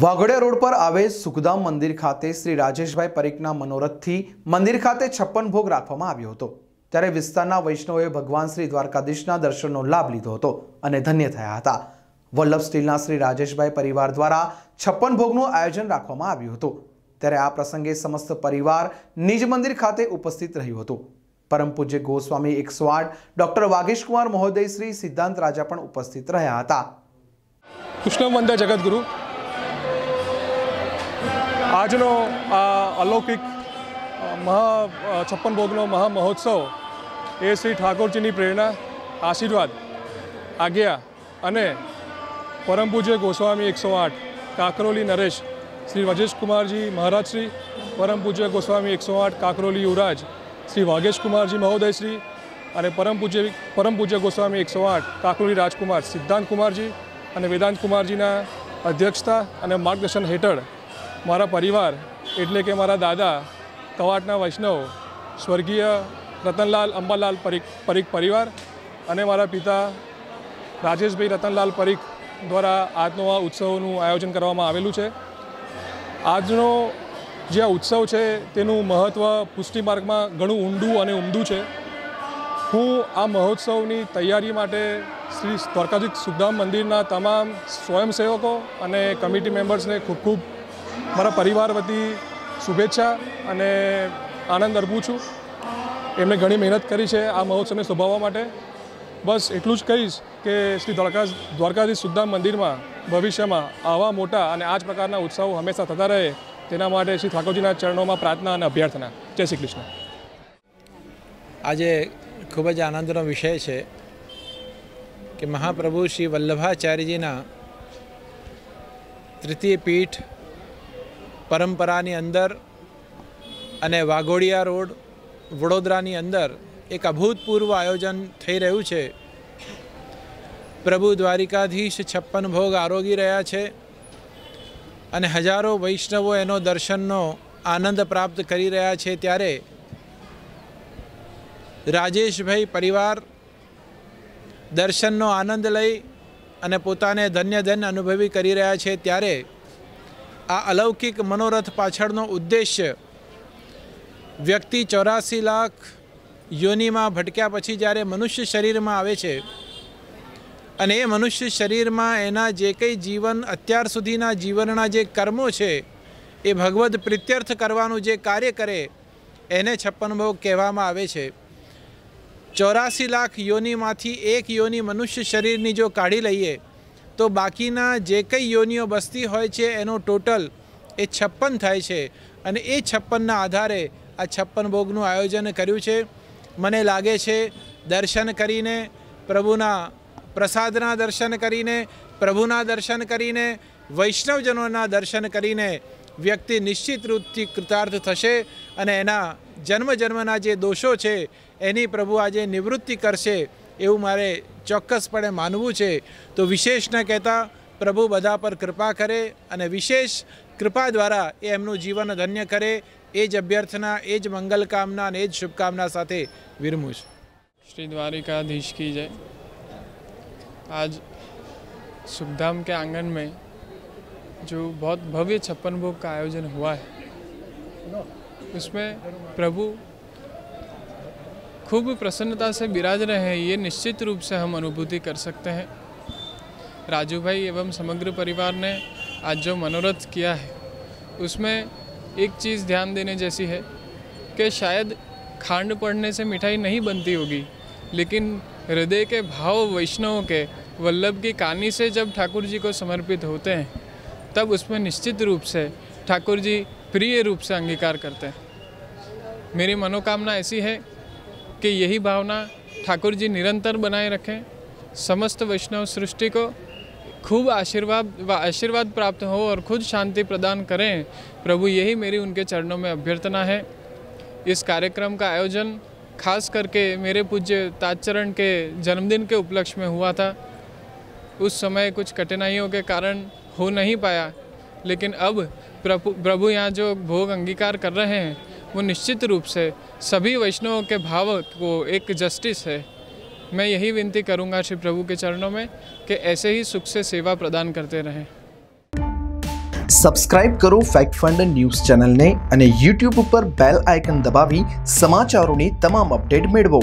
Waghodia road પર આવેલ સુખદામ મંદિર ખાતે શ્રી રાજેશભાઈ પરીખના મનોરથથી મંદિર ખાતે છપ્પન ભોગ રાખવામાં આવ્યો હતો ત્યારે વિસ્તારના વૈષ્ણવોએ ભગવાન શ્રી દ્વારકાધીશના દર્શનનો લાભ લીધો હતો અને ધન્ય થયા હતા વલ્લભ સ્ટીલના શ્રી રાજેશભાઈ પરિવાર દ્વારા છપ્પન ભોગનું આયોજન રાખવામાં આવ્યું હતું ત્યારે આ પ્રસંગે સમસ્ત પરિવાર નિજ મંદિર ખાતે ઉપસ્થિત રહ્યું હતું પરમ પૂજ્ય ગોસ્વામી એકસો આઠ ડૉક્ટર વાઘેશકુમાર મહોદય શ્રી સિદ્ધાંત રાજા પણ ઉપસ્થિત રહ્યા હતા કૃષ્ણ વંદા જગદગુરુ આજનો આ અલૌકિક મહા છપ્પન ભોગનો મહા મહોત્સવ એ શ્રી ઠાકોરજીની પ્રેરણા આશીર્વાદ આજ્ઞા અને પરમ પૂજ્ય ગોસ્વામી એકસો આઠ કાકરોલી નરેશ શ્રી વજેશકુમારજી મહારાજશ્રી પરમ પૂજ્ય ગોસ્વામી એકસો આઠ કાકરોલી યુવરાજ શ્રી વાઘેશકુમારજી મહોદયશ્રી અને પરમ પૂજ્ય પરમ પૂજ્ય ગોસ્વામી એકસો આઠ કાકરોલી રાજકુમાર સિદ્ધાંત કુમારજી અને વેદાંત કુમારજીના અધ્યક્ષતા અને માર્ગદર્શન હેઠળ મારું પરિવાર એટલે કે મારા दादा કવાટના વૈષ્ણવ સ્વર્ગીય રતનલાલ અંબાલાલ પરિક પરિક પરિવાર અને મારા પિતા રાજેશભાઈ રતનલાલ પરિક દ્વારા આજનો આ ઉત્સવનું આયોજન કરવામાં આવેલું છે આજનો જે આ ઉત્સવ છે તેનું મહત્વ પુષ્ટિ માર્ગમાં ઘણું ઊંડું અને ઉંદુ છે હું આ મહોત્સવની તૈયારી માટે શ્રી સ્વર્ગાજી સુખદામ મંદિરના તમામ સ્વયંસેવકો અને કમિટી મેમ્બર્સને ખૂબ ખૂબ મારા પરિવાર વતી શુભેચ્છા અને આનંદ અર્પું છું એમણે ઘણી મહેનત કરી છે આ મહોત્સવને શોભાવવા માટે બસ એટલું જ કહીશ કે શ્રી દ્વારકા દ્વારકાધીશ સુદ્ધામ મંદિરમાં ભવિષ્યમાં આવા મોટા અને આ જ પ્રકારના ઉત્સવો હંમેશા થતા રહે તેના માટે શ્રી ઠાકોરજીના ચરણોમાં પ્રાર્થના અને અભ્યર્થના જય શ્રી કૃષ્ણ આજે ખૂબ જ આનંદનો વિષય છે કે મહાપ્રભુ શ્રી વલ્લભાચાર્યજીના તૃતીય પીઠ પરંપરાની અંદર અને વાઘોડિયા રોડ વડોદરાની અંદર એક અભૂતપૂર્વ આયોજન થઈ રહ્યું છે પ્રભુ દ્વારિકાધીશ છપ્પન ભોગ આરોગી રહ્યા છે અને હજારો વૈષ્ણવો એનો દર્શનનો આનંદ પ્રાપ્ત કરી રહ્યા છે ત્યારે રાજેશભાઈ પરિવાર દર્શનનો આનંદ લઈ અને પોતાને ધન્ય ધન્ય અનુભવી કરી રહ્યા છે ત્યારે આ અલૌકિક મનોરથ પાછળનો ઉદ્દેશ્ય વ્યક્તિ ચોરાસી લાખ યોનિમાં ભટક્યા પછી જ્યારે મનુષ્ય શરીરમાં આવે છે અને એ મનુષ્ય શરીરમાં એના જે કંઈ જીવન અત્યાર સુધીના જીવનના જે કર્મો છે એ ભગવદ્ પ્રિત્યર્થ કરવાનું જે કાર્ય કરે એને છપ્પન ભોગ કહેવામાં આવે છે ચોરાસી લાખ યોનિમાંથી એક યોની મનુષ્ય શરીરની જો કાઢી લઈએ તો બાકીના જે કંઈ યોનિઓ બસતી હોય છે એનો ટોટલ એ છપ્પન થાય છે અને એ છપ્પનના આધારે આ છપ્પન ભોગનું આયોજન કર્યું છે મને લાગે છે દર્શન કરીને પ્રભુના પ્રસાદના દર્શન કરીને પ્રભુના દર્શન કરીને વૈષ્ણવજનોના દર્શન કરીને વ્યક્તિ નિશ્ચિત રૂપથી કૃતાર્થ થશે અને એના જન્મ જન્મના જે દોષો છે એની પ્રભુ આજે નિવૃત્તિ કરશે एवं मारे चौक्सपणे मानव है तो विशेष न कहता प्रभु बधा पर कृपा करे और विशेष कृपा द्वारा एमन जीवन धन्य करे एज अभ्यर्थना एज मंगल कामना एज शुभकामना साथ विरमू श्री द्वारिकाधीश की जय आज शुभधाम के आंगन में जो बहुत भव्य छप्पन भोग का आयोजन हुआ है उसमें प्रभु खूब प्रसन्नता से विराज रहे हैं ये निश्चित रूप से हम अनुभूति कर सकते हैं राजू भाई एवं समग्र परिवार ने आज जो मनोरथ किया है उसमें एक चीज़ ध्यान देने जैसी है कि शायद खांड पढ़ने से मिठाई नहीं बनती होगी लेकिन हृदय के भाव वैष्णव के वल्लभ की कहानी से जब ठाकुर जी को समर्पित होते हैं तब उसमें निश्चित रूप से ठाकुर जी प्रिय रूप से अंगीकार करते हैं मेरी मनोकामना ऐसी है कि यही भावना ठाकुर जी निरंतर बनाए रखें समस्त वैष्णव सृष्टि को खूब आशीर्वाद व आशीर्वाद प्राप्त हो और खुद शांति प्रदान करें प्रभु यही मेरी उनके चरणों में अभ्यर्थना है इस कार्यक्रम का आयोजन खास करके मेरे पूज्य ताजचरण के जन्मदिन के उपलक्ष्य में हुआ था उस समय कुछ कठिनाइयों के कारण हो नहीं पाया लेकिन अब प्रभु प्रभु यहाँ जो भोग अंगीकार कर रहे हैं वो निश्चित रूप से सभी वैष्णवों के भाव को एक जस्टिस है मैं यही विनती करूंगा श्री प्रभु के चरणों में कि ऐसे ही सुख से सेवा प्रदान करते रहे सब्सक्राइब करो फैक्ट फंड न्यूज चैनल ने अने YouTube बेल आइकन दबावी समाचारों ने तमाम अपडेट मेड़ो